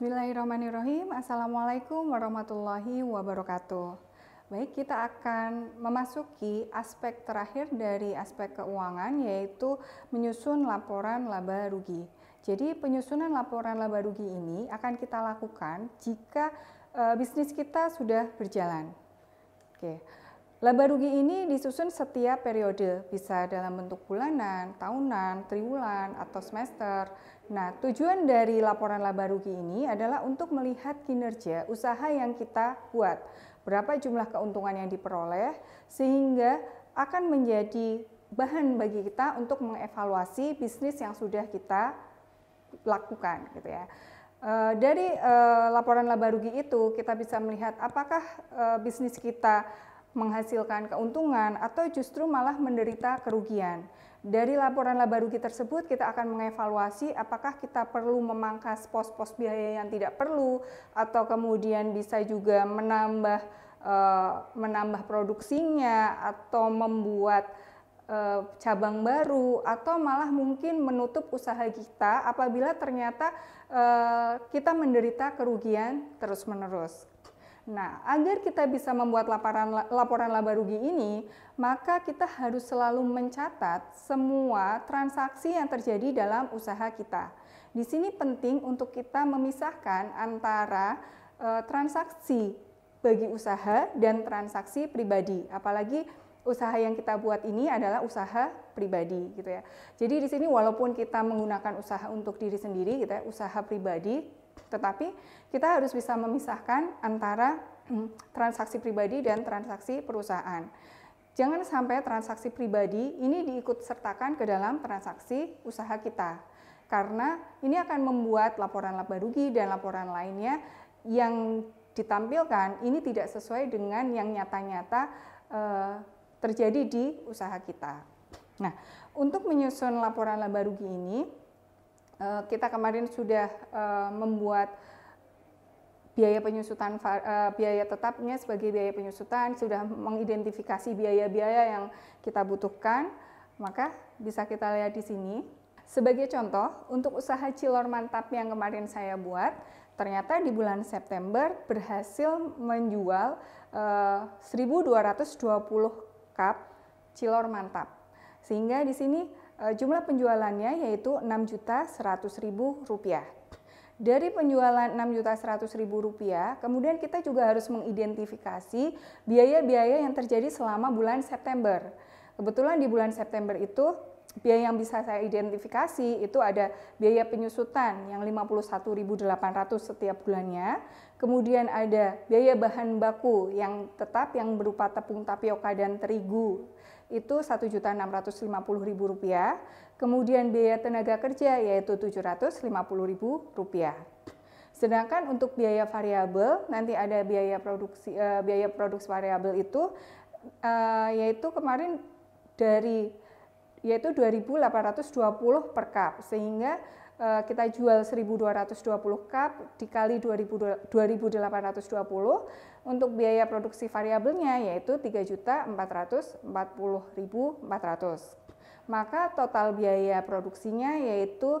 Bismillahirrahmanirrahim. Assalamualaikum warahmatullahi wabarakatuh. Baik, kita akan memasuki aspek terakhir dari aspek keuangan yaitu menyusun laporan laba rugi. Jadi penyusunan laporan laba rugi ini akan kita lakukan jika e, bisnis kita sudah berjalan. Oke. Laba rugi ini disusun setiap periode, bisa dalam bentuk bulanan, tahunan, triwulan, atau semester. Nah, tujuan dari laporan laba rugi ini adalah untuk melihat kinerja usaha yang kita buat, berapa jumlah keuntungan yang diperoleh, sehingga akan menjadi bahan bagi kita untuk mengevaluasi bisnis yang sudah kita lakukan, gitu ya. E, dari e, laporan laba rugi itu kita bisa melihat apakah e, bisnis kita menghasilkan keuntungan atau justru malah menderita kerugian. Dari laporan laba rugi tersebut kita akan mengevaluasi apakah kita perlu memangkas pos-pos biaya yang tidak perlu atau kemudian bisa juga menambah e, menambah produksinya atau membuat e, cabang baru atau malah mungkin menutup usaha kita apabila ternyata e, kita menderita kerugian terus-menerus. Nah, agar kita bisa membuat laporan laporan laba rugi ini, maka kita harus selalu mencatat semua transaksi yang terjadi dalam usaha kita. Di sini penting untuk kita memisahkan antara e, transaksi bagi usaha dan transaksi pribadi, apalagi usaha yang kita buat ini adalah usaha pribadi gitu ya. Jadi di sini walaupun kita menggunakan usaha untuk diri sendiri gitu ya, usaha pribadi tetapi kita harus bisa memisahkan antara hmm, transaksi pribadi dan transaksi perusahaan. Jangan sampai transaksi pribadi ini diikut sertakan ke dalam transaksi usaha kita. Karena ini akan membuat laporan laba rugi dan laporan lainnya yang ditampilkan ini tidak sesuai dengan yang nyata-nyata eh, terjadi di usaha kita. Nah, untuk menyusun laporan laba rugi ini Eh, kita kemarin sudah eh, membuat biaya penyusutan eh, biaya tetapnya sebagai biaya penyusutan sudah mengidentifikasi biaya-biaya yang kita butuhkan maka bisa kita lihat di sini sebagai contoh untuk usaha cilor mantap yang kemarin saya buat ternyata di bulan September berhasil menjual 1220 cup cilor mantap sehingga di sini e, jumlah penjualannya yaitu rp rupiah Dari penjualan rp rupiah kemudian kita juga harus mengidentifikasi biaya-biaya yang terjadi selama bulan September. Kebetulan di bulan September itu biaya yang bisa saya identifikasi itu ada biaya penyusutan yang 51.800 setiap bulannya, Kemudian ada biaya bahan baku yang tetap yang berupa tepung tapioka dan terigu itu Rp1.650.000. Kemudian biaya tenaga kerja yaitu Rp750.000. Sedangkan untuk biaya variabel nanti ada biaya produksi eh, biaya produksi variabel itu eh, yaitu kemarin dari yaitu 2.820 per cup sehingga Eh, kita jual 1220 cup dikali 2820 untuk biaya produksi variabelnya yaitu 3.440.400 maka total biaya produksinya yaitu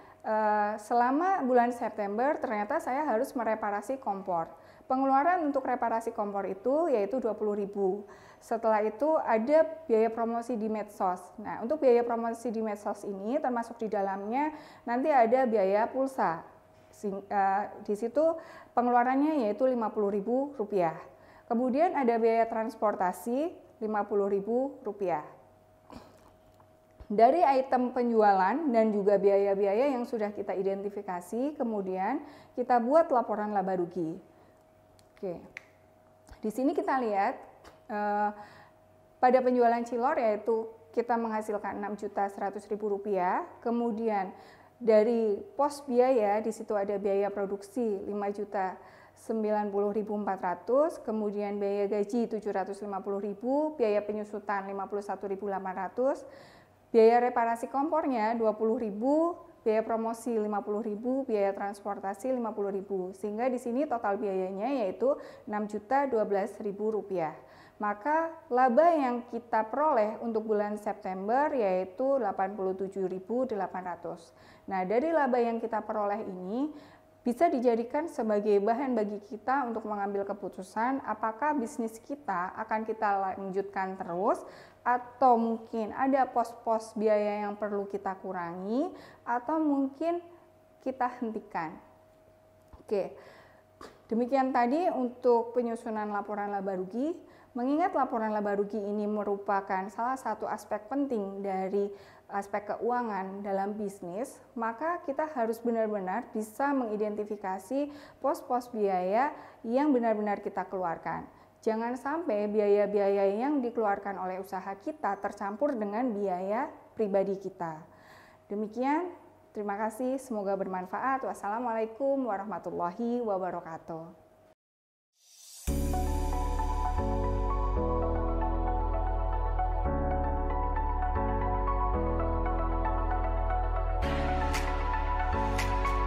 Eh, selama bulan September ternyata saya harus mereparasi kompor. Pengeluaran untuk reparasi kompor itu yaitu 20.000. Setelah itu ada biaya promosi di medsos. Nah, untuk biaya promosi di medsos ini termasuk di dalamnya nanti ada biaya pulsa. Eh, di situ pengeluarannya yaitu Rp50.000. Kemudian ada biaya transportasi Rp50.000 dari item penjualan dan juga biaya-biaya yang sudah kita identifikasi, kemudian kita buat laporan laba rugi. Oke, di sini kita lihat eh, pada penjualan cilor yaitu kita menghasilkan enam juta seratus ribu rupiah, kemudian dari pos biaya di situ ada biaya produksi 5 juta 90.400, kemudian biaya gaji 750.000, biaya penyusutan 51.800, Biaya reparasi kompornya 20.000, biaya promosi 50.000, biaya transportasi 50.000. Sehingga di sini total biayanya yaitu rp rupiah Maka laba yang kita peroleh untuk bulan September yaitu 87.800. Nah, dari laba yang kita peroleh ini bisa dijadikan sebagai bahan bagi kita untuk mengambil keputusan apakah bisnis kita akan kita lanjutkan terus atau mungkin ada pos-pos biaya yang perlu kita kurangi atau mungkin kita hentikan. Oke. Demikian tadi untuk penyusunan laporan laba rugi. Mengingat laporan laba rugi ini merupakan salah satu aspek penting dari aspek keuangan dalam bisnis, maka kita harus benar-benar bisa mengidentifikasi pos-pos biaya yang benar-benar kita keluarkan. Jangan sampai biaya-biaya yang dikeluarkan oleh usaha kita tercampur dengan biaya pribadi kita. Demikian, terima kasih. Semoga bermanfaat. Wassalamualaikum warahmatullahi wabarakatuh.